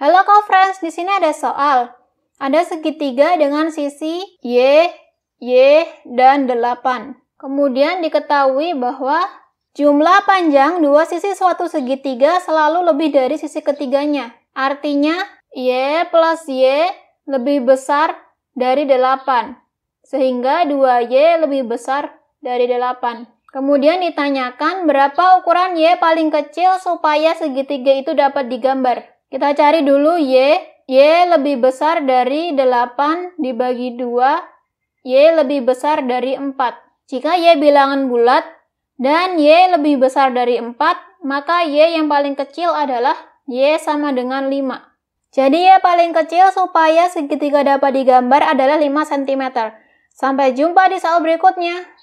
Halo kau friends di sini ada soal. Ada segitiga dengan sisi Y, Y, dan 8. Kemudian diketahui bahwa jumlah panjang dua sisi suatu segitiga selalu lebih dari sisi ketiganya. Artinya, Y plus Y lebih besar dari 8. Sehingga 2Y lebih besar dari 8. Kemudian ditanyakan berapa ukuran Y paling kecil supaya segitiga itu dapat digambar. Kita cari dulu Y. Y lebih besar dari 8 dibagi 2. Y lebih besar dari 4. Jika Y bilangan bulat dan Y lebih besar dari 4, maka Y yang paling kecil adalah Y sama dengan 5. Jadi Y paling kecil supaya segitiga dapat digambar adalah 5 cm. Sampai jumpa di soal berikutnya.